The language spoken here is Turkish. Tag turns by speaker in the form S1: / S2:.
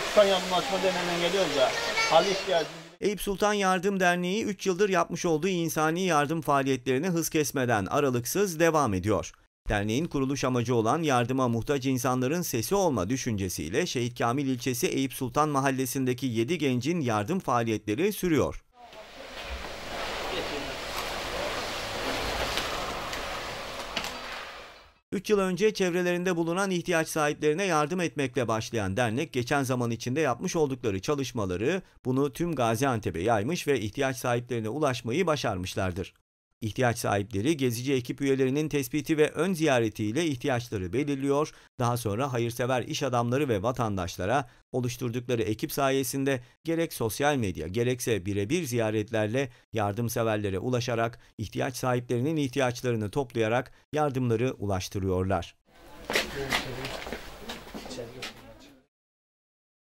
S1: Sultan yardımlaşma denilen geliyoruz da hali ihtiyacımız Eyüp Sultan Yardım Derneği 3 yıldır yapmış olduğu insani yardım faaliyetlerini hız kesmeden aralıksız devam ediyor. Derneğin kuruluş amacı olan yardıma muhtaç insanların sesi olma düşüncesiyle Şehit Kamil ilçesi Eyüp Sultan mahallesindeki 7 gencin yardım faaliyetleri sürüyor. 3 yıl önce çevrelerinde bulunan ihtiyaç sahiplerine yardım etmekle başlayan dernek geçen zaman içinde yapmış oldukları çalışmaları bunu tüm Gaziantep'e yaymış ve ihtiyaç sahiplerine ulaşmayı başarmışlardır. İhtiyaç sahipleri gezici ekip üyelerinin tespiti ve ön ziyaretiyle ihtiyaçları belirliyor, daha sonra hayırsever iş adamları ve vatandaşlara oluşturdukları ekip sayesinde gerek sosyal medya gerekse birebir ziyaretlerle yardımseverlere ulaşarak ihtiyaç sahiplerinin ihtiyaçlarını toplayarak yardımları ulaştırıyorlar.